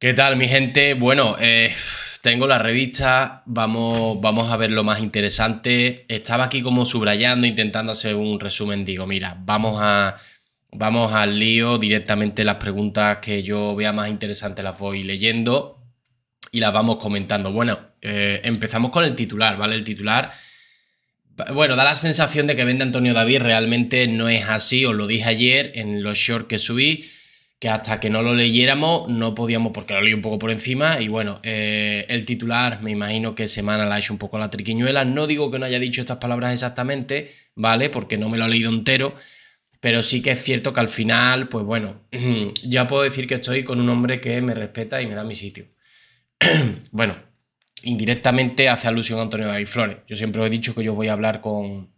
¿Qué tal, mi gente? Bueno, eh, tengo la revista, vamos, vamos a ver lo más interesante. Estaba aquí como subrayando, intentando hacer un resumen. Digo, mira, vamos, a, vamos al lío directamente las preguntas que yo vea más interesantes las voy leyendo y las vamos comentando. Bueno, eh, empezamos con el titular, ¿vale? El titular... Bueno, da la sensación de que vende Antonio David, realmente no es así, os lo dije ayer en los shorts que subí que hasta que no lo leyéramos no podíamos, porque lo leí un poco por encima, y bueno, eh, el titular, me imagino que Semana la ha hecho un poco la triquiñuela, no digo que no haya dicho estas palabras exactamente, ¿vale? Porque no me lo ha leído entero, pero sí que es cierto que al final, pues bueno, ya puedo decir que estoy con un hombre que me respeta y me da mi sitio. bueno, indirectamente hace alusión a Antonio David Flores. Yo siempre os he dicho que yo voy a hablar con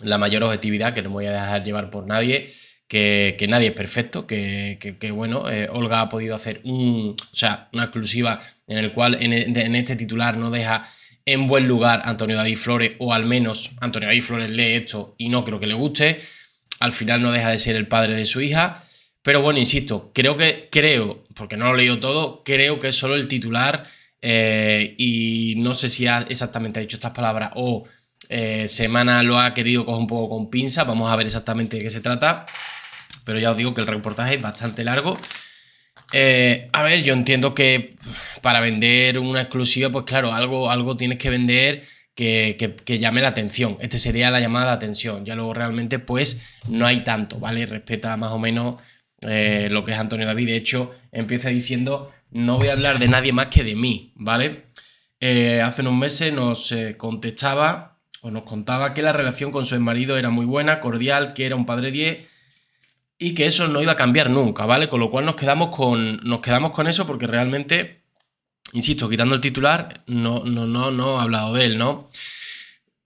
la mayor objetividad, que no me voy a dejar llevar por nadie, que, nadie es perfecto, que, bueno, eh, Olga ha podido hacer un, sea, una exclusiva en el cual en, este titular no deja en buen lugar Antonio David Flores, o al menos Antonio David Flores lee esto y no creo que le guste. Al final no deja de ser el padre de su hija. Pero bueno, insisto, creo que, creo, porque no lo he leído todo, creo que es solo el titular eh, y no sé si ha exactamente ha dicho estas palabras o eh, Semana lo ha querido coger un poco con pinza, vamos a ver exactamente de qué se trata, pero ya os digo que el reportaje es bastante largo. Eh, a ver, yo entiendo que para vender una exclusiva, pues claro, algo, algo tienes que vender que, llame la atención. Este sería la llamada de atención. Ya luego realmente, pues, no hay tanto, ¿vale? Respeta más o menos eh, lo que es Antonio David. De hecho, empieza diciendo, no voy a hablar de nadie más que de mí, ¿vale? hace unos meses nos contestaba nos contaba que la relación con su marido era muy buena, cordial, que era un padre 10 y que eso no iba a cambiar nunca, ¿vale? Con lo cual nos quedamos con, nos quedamos con eso porque realmente, insisto, quitando el titular, no, no, no, no ha hablado de él, ¿no?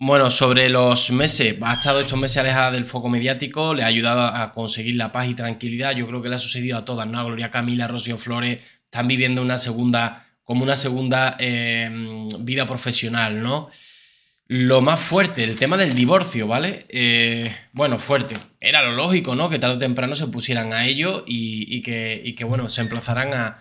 Bueno, sobre los meses, ha estado estos meses alejada del foco mediático, le ha ayudado a conseguir la paz y tranquilidad, yo creo que le ha sucedido a todas, ¿no? A Gloria Camila, a Rocío Flores, están viviendo una segunda, como una segunda eh, vida profesional, ¿no? Lo más fuerte, el tema del divorcio, ¿vale? Eh, bueno, fuerte. Era lo lógico, ¿no? Que tarde o temprano se pusieran a ello y, que, que, bueno, se emplazaran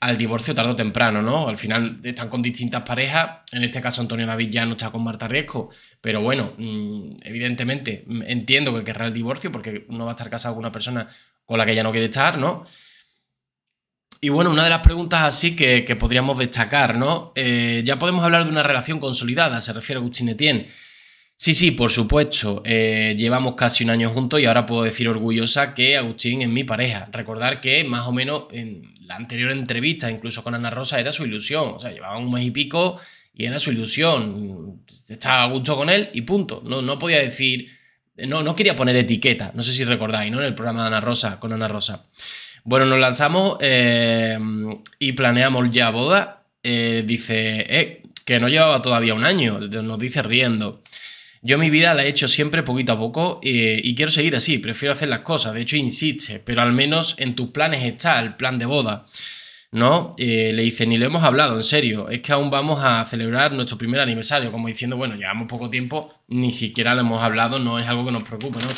al divorcio tarde o temprano, ¿no? Al final están con distintas parejas. En este caso, Antonio David ya no está con Marta Riesco. Pero bueno, mm, evidentemente mm, entiendo que querrá el divorcio porque uno va a estar casado con una persona con la que ya no quiere estar, ¿no? Y bueno, una de las preguntas así que, podríamos destacar, ¿no? Eh, ya podemos hablar de una relación consolidada, se refiere a Agustín Etienne. Sí, sí, por supuesto. Eh, llevamos casi un año juntos y ahora puedo decir orgullosa que Agustín es mi pareja. Recordar que más o menos en la anterior entrevista, incluso con Ana Rosa, era su ilusión. O sea, llevaba un mes y pico y era su ilusión. Estaba a gusto con él y punto. No, no podía decir, no, no quería poner etiqueta. No sé si recordáis, ¿no? En el programa de Ana Rosa, con Ana Rosa. Bueno, nos lanzamos eh, y planeamos ya boda. Eh, dice, eh, que no llevaba todavía un año, nos dice riendo. Yo mi vida la he hecho siempre poquito a poco y quiero seguir así, prefiero hacer las cosas, de hecho insiste, pero al menos en tus planes está el plan de boda. ¿No? le dice, ni le hemos hablado, en serio, es que aún vamos a celebrar nuestro primer aniversario, como diciendo, bueno, llevamos poco tiempo, ni siquiera lo hemos hablado, no es algo que nos preocupe, ¿no?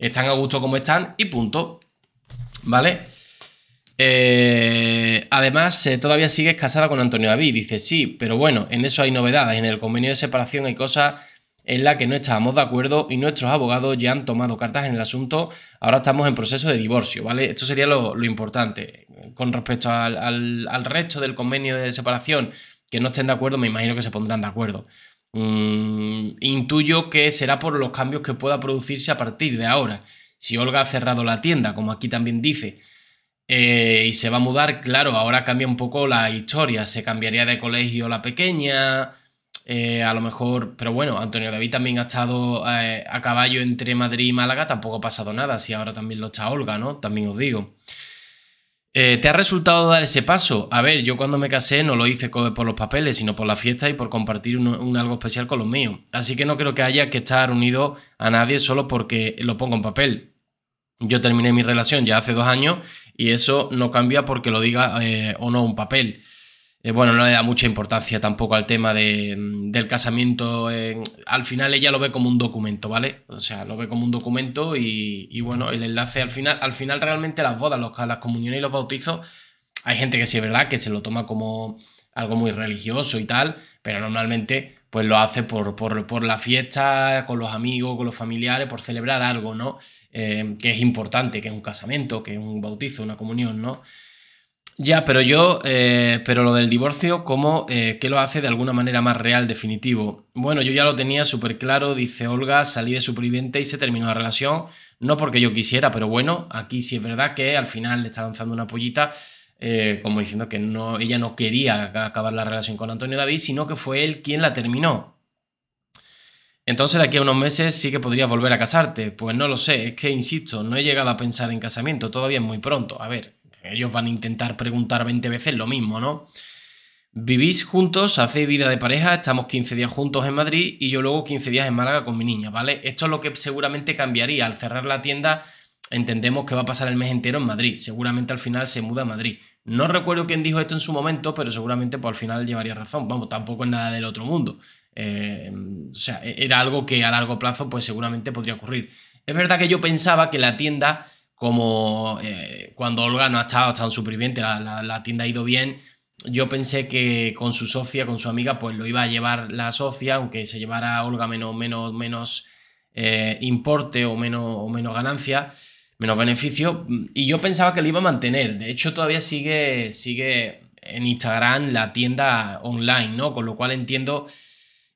están a gusto como están y punto. ¿Vale? Eh, además, eh, todavía sigue casada con Antonio David. Dice, sí, pero bueno, en eso hay novedades. En el convenio de separación hay cosas en las que no estábamos de acuerdo y nuestros abogados ya han tomado cartas en el asunto. Ahora estamos en proceso de divorcio, ¿vale? Esto sería lo, importante. Con respecto al, resto del convenio de separación, que no estén de acuerdo, me imagino que se pondrán de acuerdo. Mm, intuyo que será por los cambios que pueda producirse a partir de ahora. Si Olga ha cerrado la tienda, como aquí también dice, eh, y se va a mudar, claro, ahora cambia un poco la historia. Se cambiaría de colegio la pequeña. Eh, a lo mejor, pero bueno, Antonio David también ha estado eh, a caballo entre Madrid y Málaga, tampoco ha pasado nada, si ahora también lo está Olga, ¿no? También os digo. ¿Te ha resultado dar ese paso? A ver, yo cuando me casé no lo hice por los papeles, sino por la fiesta y por compartir algo especial con los míos. Así que no creo que haya que estar unido a nadie solo porque lo pongo en papel. Yo terminé mi relación ya hace dos años y eso no cambia porque lo diga eh, o no un papel. Eh, bueno, no le da mucha importancia tampoco al tema mm, del casamiento. al final ella lo ve como un documento, ¿vale? O sea, lo ve como un documento y, y bueno, el enlace al final, al final realmente las bodas, las comuniones y los bautizos, hay gente que sí es verdad que se lo toma como algo muy religioso y tal, pero normalmente pues lo hace por, por, la fiesta, con los amigos, con los familiares, por celebrar algo, ¿no? Eh, que es importante, que es un casamiento, que es un bautizo, una comunión, ¿no? Ya, pero yo, eh, pero lo del divorcio, ¿cómo, eh, qué lo hace de alguna manera más real, definitivo? Bueno, yo ya lo tenía súper claro, dice Olga, salí de superviviente y se terminó la relación, no porque yo quisiera, pero bueno, aquí sí es verdad que al final le está lanzando una pollita eh, como diciendo que no, ella no quería acabar la relación con Antonio David, sino que fue él quien la terminó. Entonces, de aquí a unos meses sí que podrías volver a casarte. Pues no lo sé, es que insisto, no he llegado a pensar en casamiento, todavía es muy pronto. A ver, ellos van a intentar preguntar 20 veces lo mismo, ¿no? Vivís juntos, hacéis vida de pareja, estamos 15 días juntos en Madrid y yo luego 15 días en Málaga con mi niña, ¿vale? Esto es lo que seguramente cambiaría. Al cerrar la tienda, entendemos que va a pasar el mes entero en Madrid. Seguramente al final se muda a Madrid. No recuerdo quién dijo esto en su momento, pero seguramente por pues, al final llevaría razón. Vamos, tampoco es nada del otro mundo. Eh, o sea, e-, era algo que a largo plazo pues seguramente podría ocurrir. Es verdad que yo pensaba que la tienda, como eh, cuando Olga no ha estado, ha estado superviviente, la, tienda ha ido bien, yo pensé que con su socia, con su amiga, pues lo iba a llevar la socia, aunque se llevara Olga menos, menos, menos eh, importe o menos, o menos ganancia menos beneficio. Y yo pensaba que lo iba a mantener. De hecho, todavía sigue, sigue en Instagram la tienda online, ¿no? Con lo cual entiendo,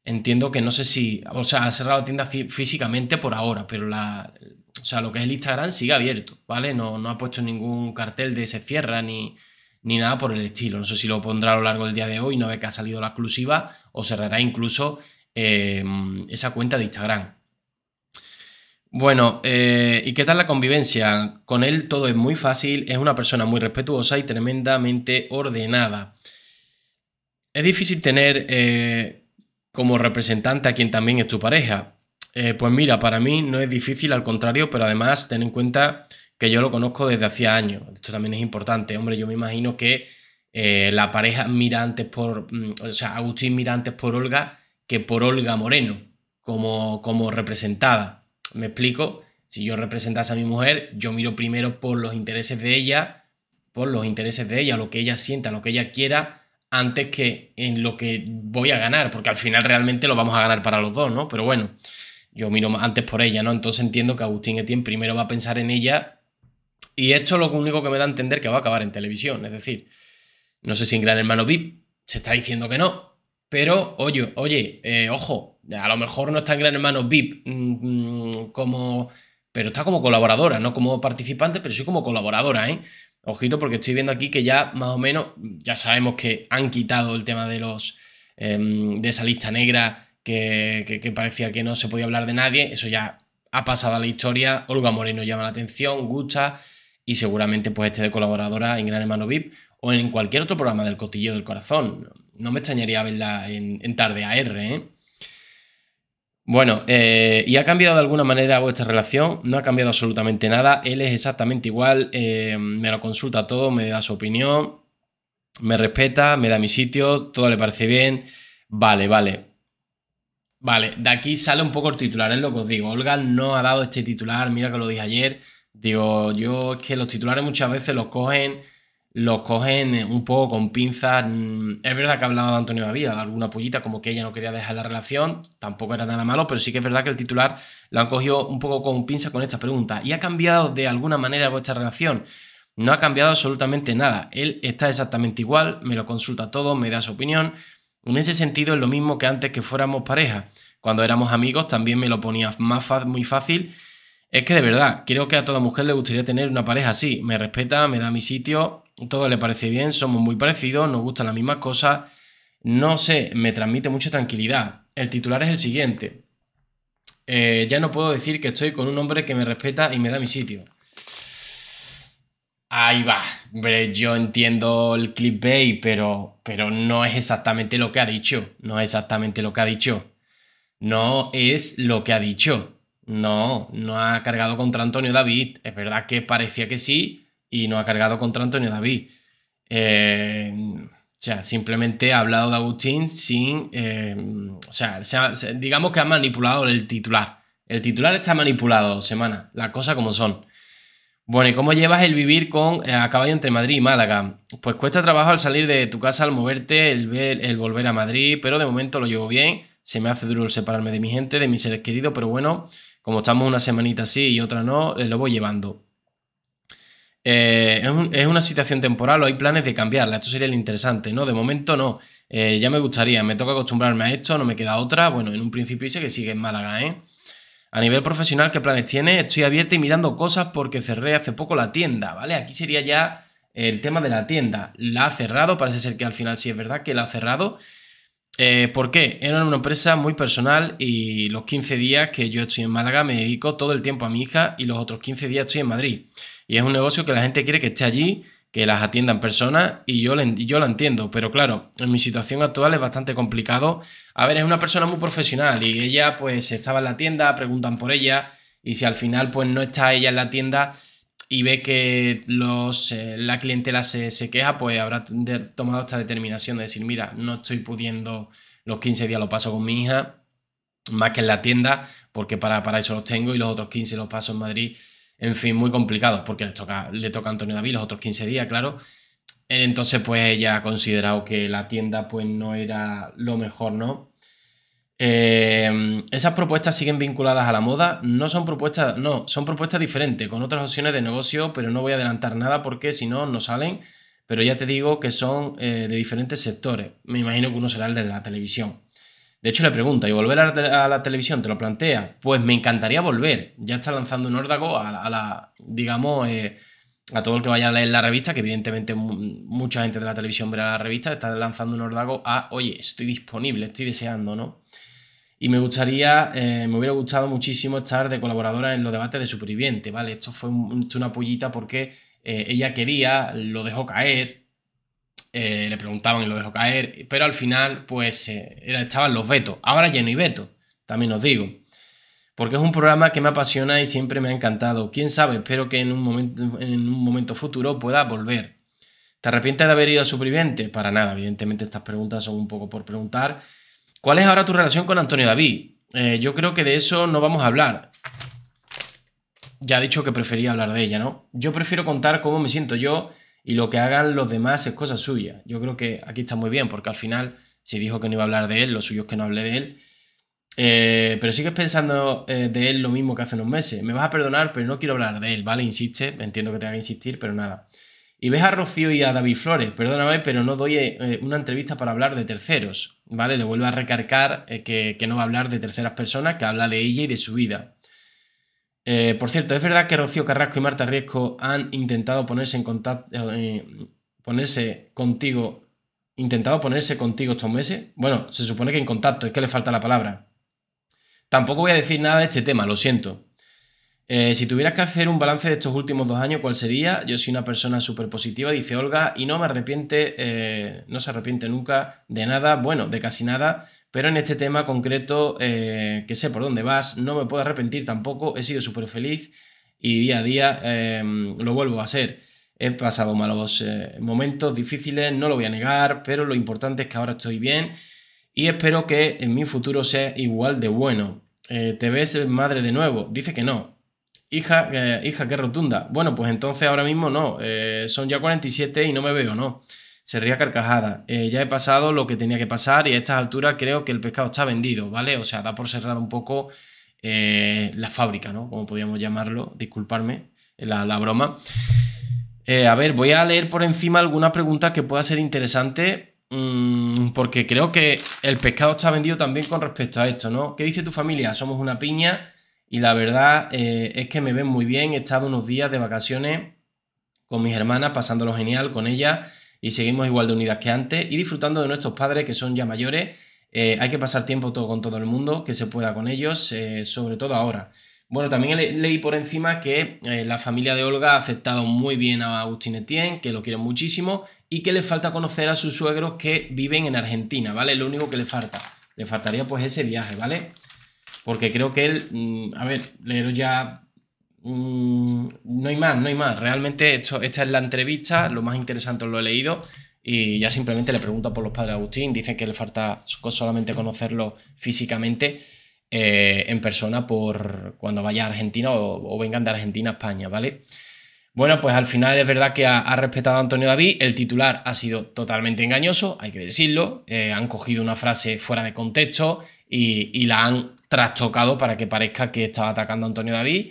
entiendo que no sé si, o sea, ha cerrado la tienda físicamente por ahora, pero la, o sea, lo que es el Instagram sigue abierto, ¿vale? No, no ha puesto ningún cartel de se cierra ni, ni nada por el estilo. No sé si lo pondrá a lo largo del día de hoy, no ve que ha salido la exclusiva, o cerrará incluso eh, esa cuenta de Instagram. Bueno, eh, ¿y qué tal la convivencia? Con él todo es muy fácil, es una persona muy respetuosa y tremendamente ordenada. Es difícil tener eh, como representante a quien también es tu pareja. Eh, pues mira, para mí no es difícil, al contrario, pero además ten en cuenta que yo lo conozco desde hacía años. Esto también es importante. Hombre, yo me imagino que la pareja mira antes por, mm, o sea, Agustín mira antes por Olga que por Olga Moreno como, como representada. Me explico, si yo representase a mi mujer, yo miro primero por los intereses de ella, por los intereses de ella, lo que ella sienta, lo que ella quiera, antes que en lo que voy a ganar, porque al final realmente lo vamos a ganar para los dos, ¿no? Pero bueno, yo miro antes por ella, ¿no? Entonces entiendo que Agustín Etienne primero va a pensar en ella y esto es lo único que me da a entender que va a acabar en televisión, es decir, no sé si en Gran Hermano VIP se está diciendo que no, pero oye, oye, eh, ojo, a lo mejor no está en Gran Hermano VIP mm, mm, como. Pero está como colaboradora, no como participante, pero sí como colaboradora, ¿eh? Ojito, porque estoy viendo aquí que ya más o menos, ya sabemos que han quitado el tema de los. Em, de esa lista negra que, parecía que no se podía hablar de nadie. Eso ya ha pasado a la historia. Olga Moreno llama la atención, gusta y seguramente pues esté de colaboradora en Gran Hermano VIP o en cualquier otro programa del Cotillo del Corazón. No me extrañaría verla en, en tarde AR, ¿eh? Bueno, eh, ¿y ha cambiado de alguna manera vuestra relación? No ha cambiado absolutamente nada. Él es exactamente igual, eh, me lo consulta todo, me da su opinión, me respeta, me da mi sitio, todo le parece bien. Vale, vale. Vale, de aquí sale un poco el titular, es lo que os digo. Olga no ha dado este titular, mira que lo dije ayer. Digo, yo es que los titulares muchas veces los cogen los cogen eh, un poco con pinzas. Mm, es verdad que hablaba de Antonio de alguna pollita, como que ella no quería dejar la relación, tampoco era nada malo, pero sí que es verdad que el titular lo han cogido un poco con pinzas con esta pregunta. ¿Y ha cambiado de alguna manera vuestra relación? No ha cambiado absolutamente nada. Él está exactamente igual, me lo consulta todo, me da su opinión. En ese sentido es lo mismo que antes que fuéramos pareja. Cuando éramos amigos también me lo ponía más muy fácil. Es que de verdad, creo que a toda mujer le gustaría tener una pareja así. Me respeta, me da mi sitio, todo le parece bien, somos muy parecidos, nos gustan las mismas cosas, no sé, me transmite mucha tranquilidad. El titular es el siguiente. Eh, ya no puedo decir que estoy con un hombre que me respeta y me da mi sitio. Ahí va. yo entiendo el clip pero, pero no es exactamente lo que ha dicho. No es exactamente lo que ha dicho. No es lo que ha dicho. No, no ha cargado contra Antonio David. Es verdad que parecía que sí, y no ha cargado contra Antonio David. Eh, o sea, simplemente ha hablado de Agustín sin... Eh, o sea, digamos que ha manipulado el titular. El titular está manipulado, Semana. Las cosas como son. Bueno, ¿y cómo llevas el vivir con eh, a caballo entre Madrid y Málaga? Pues cuesta trabajo al salir de tu casa, al moverte, el, el volver a Madrid, pero de momento lo llevo bien. Se me hace duro separarme de mi gente, de mis seres queridos, pero bueno, como estamos una semanita así y otra no, lo voy llevando. Eh, es, una situación temporal o hay planes de cambiarla. Esto sería lo interesante, ¿no? De momento no. Eh, ya me gustaría, me toca acostumbrarme a esto, no me queda otra. Bueno, en un principio dice que sigue en Málaga, ¿eh? A nivel profesional, ¿qué planes tiene? Estoy abierta y mirando cosas porque cerré hace poco la tienda, ¿vale? Aquí sería ya el tema de la tienda. La ha cerrado, parece ser que al final sí es verdad que la ha cerrado. Eh, ¿Por qué? Era una empresa muy personal y los 15 días que yo estoy en Málaga me dedico todo el tiempo a mi hija y los otros 15 días estoy en Madrid. Y es un negocio que la gente quiere que esté allí, que las atiendan personas y yo, le, yo lo entiendo. Pero claro, en mi situación actual es bastante complicado. A ver, es una persona muy profesional y ella pues estaba en la tienda, preguntan por ella y si al final pues no está ella en la tienda y ve que los, eh, la clientela se, queja, pues habrá tomado esta determinación de decir, mira, no estoy pudiendo, los 15 días los paso con mi hija, más que en la tienda, porque para, para eso los tengo y los otros 15 los paso en Madrid en fin, muy complicados, porque toca, le toca a Antonio David los otros 15 días, claro. Entonces, pues ella ha considerado que la tienda pues no era lo mejor, ¿no? Eh, esas propuestas siguen vinculadas a la moda. No son propuestas, no, son propuestas diferentes, con otras opciones de negocio, pero no voy a adelantar nada porque si no, no salen. Pero ya te digo que son eh, de diferentes sectores. Me imagino que uno será el de la televisión. De hecho, le pregunta, ¿y volver a la, televisión te lo plantea? Pues me encantaría volver. Ya está lanzando un órdago a, la, digamos, eh, a todo el que vaya a leer la revista, que evidentemente mucha gente de la televisión verá la revista, está lanzando un órdago a, oye, estoy disponible, estoy deseando, ¿no? Y me gustaría, eh, me hubiera gustado muchísimo estar de colaboradora en los debates de Superviviente, ¿vale? Esto fue una pollita porque eh, ella quería, lo dejó caer, eh, le preguntaban y lo dejó caer, pero al final pues eh, estaban los vetos. Ahora lleno y veto, también os digo, porque es un programa que me apasiona y siempre me ha encantado. Quién sabe, espero que en un momento, en un momento futuro pueda volver. ¿Te arrepientes de haber ido a Superviviente? Para nada, evidentemente estas preguntas son un poco por preguntar. ¿Cuál es ahora tu relación con Antonio David? Eh, yo creo que de eso no vamos a hablar. Ya he dicho que prefería hablar de ella, ¿no? Yo prefiero contar cómo me siento yo y lo que hagan los demás es cosa suya. Yo creo que aquí está muy bien, porque al final, si dijo que no iba a hablar de él, lo suyo es que no hable de él. Eh, pero sigues pensando eh, de él lo mismo que hace unos meses. Me vas a perdonar, pero no quiero hablar de él, ¿vale? Insiste, entiendo que te haga insistir, pero nada. Y ves a Rocío y a David Flores, perdóname, pero no doy eh, una entrevista para hablar de terceros, ¿vale? Le vuelvo a recargar que, que, no va a hablar de terceras personas, que habla de ella y de su vida. Eh, por cierto, ¿es verdad que Rocío Carrasco y Marta Riesco han intentado ponerse en contacto, eh, eh, ponerse contigo, intentado ponerse contigo estos meses? Bueno, se supone que en contacto, es que le falta la palabra. Tampoco voy a decir nada de este tema, lo siento. si tuvieras que hacer un balance de estos últimos dos años, ¿cuál sería? Yo soy una persona súper positiva, dice Olga, y no me arrepiente, no se arrepiente nunca de nada, bueno, de casi nada, pero en este tema concreto, eh, que sé por dónde vas, no me puedo arrepentir tampoco, he sido súper feliz y día a día em, lo vuelvo a ser. He pasado malos eh, momentos difíciles, no lo voy a negar, pero lo importante es que ahora estoy bien y espero que en mi futuro sea igual de bueno. Eh, ¿Te ves madre de nuevo? Dice que no. Hija, hija, qué rotunda. Bueno, pues entonces ahora mismo no. son ya 47 y no me veo, ¿no? Se ría carcajada. Eh, ya he pasado lo que tenía que pasar y a estas alturas creo que el pescado está vendido, ¿vale? O sea, da por cerrado un poco eh, la fábrica, ¿no? Como podíamos llamarlo, disculparme la, la broma. Eh, a ver, voy a leer por encima algunas preguntas que pueda ser interesante mm, porque creo que el pescado está vendido también con respecto a esto, ¿no? ¿Qué dice tu familia? Somos una piña y la verdad es que me ven muy bien. He estado unos días de vacaciones con mis hermanas, pasándolo genial con ellas y seguimos igual de unidas que antes y disfrutando de nuestros padres que son ya mayores. Eh, hay que pasar tiempo todo, con todo el mundo, que se pueda con ellos, eh, sobre todo ahora. Bueno, también leí por encima que eh, la familia de Olga ha aceptado muy bien a Agustín Etienne, que lo quiere muchísimo y que le falta conocer a sus suegros que viven en Argentina, ¿vale? Lo único que le falta. Le faltaría pues ese viaje, ¿vale? Porque creo que él, mm, a ver, leeros ya Mm, no hay más, no hay más. Realmente esto, esta es la entrevista, lo más interesante lo he leído y ya simplemente le pregunto por los padres Agustín, dicen que le falta solamente conocerlo físicamente eh, en persona por cuando vaya a Argentina o, vengan de Argentina a España, ¿vale? Bueno, pues al final es verdad que ha, respetado a Antonio David, el titular ha sido totalmente engañoso, hay que decirlo, eh, han cogido una frase fuera de contexto y, y la han trastocado para que parezca que estaba atacando a Antonio David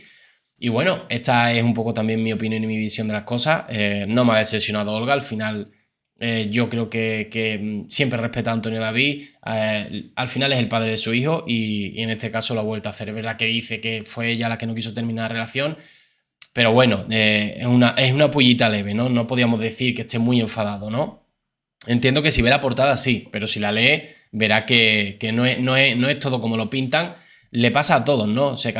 y bueno, esta es un poco también mi opinión y mi visión de las cosas. Eh, no me ha decepcionado Olga, al final eh, yo creo que, que, mm, siempre respeta a Antonio David. Eh, al final es el padre de su hijo y, en este caso lo ha vuelto a hacer. Es verdad que dice que fue ella la que no quiso terminar la relación, pero bueno, es, una, es una pullita leve, ¿no? No podíamos decir que esté muy enfadado, ¿no? Entiendo que si ve la portada sí, pero si la lee verá que, no, es, no es todo como lo pintan le pasa a todos, ¿no? O sea,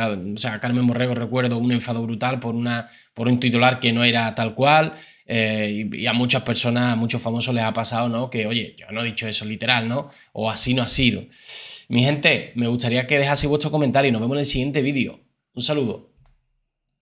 a Carmen Borrego recuerdo un enfado brutal por, una, por un titular que no era tal cual. Eh, y, a muchas personas, a muchos famosos les ha pasado, ¿no? Que, oye, yo no he dicho eso literal, ¿no? O así no ha sido. Mi gente, me gustaría que dejase vuestro comentario y nos vemos en el siguiente vídeo. Un saludo.